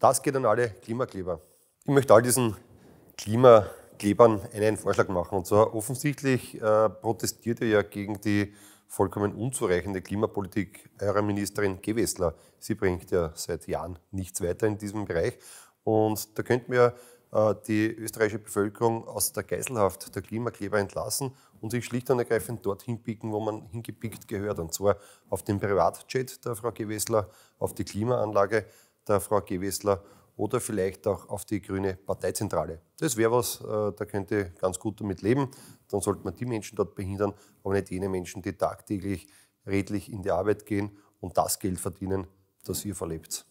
Das geht an alle Klimakleber. Ich möchte all diesen Klimaklebern einen Vorschlag machen. Und zwar offensichtlich äh, protestiert ihr ja gegen die vollkommen unzureichende Klimapolitik eurer Ministerin Gewessler. Sie bringt ja seit Jahren nichts weiter in diesem Bereich. Und da könnten wir äh, die österreichische Bevölkerung aus der Geiselhaft der Klimakleber entlassen und sich schlicht und ergreifend dorthin picken, wo man hingepickt gehört. Und zwar auf den Privatjet der Frau Gewessler, auf die Klimaanlage der Frau Gewessler oder vielleicht auch auf die grüne Parteizentrale. Das wäre was, äh, da könnte ganz gut damit leben. Dann sollte man die Menschen dort behindern, aber nicht jene Menschen, die tagtäglich redlich in die Arbeit gehen und das Geld verdienen, das ihr verlebt.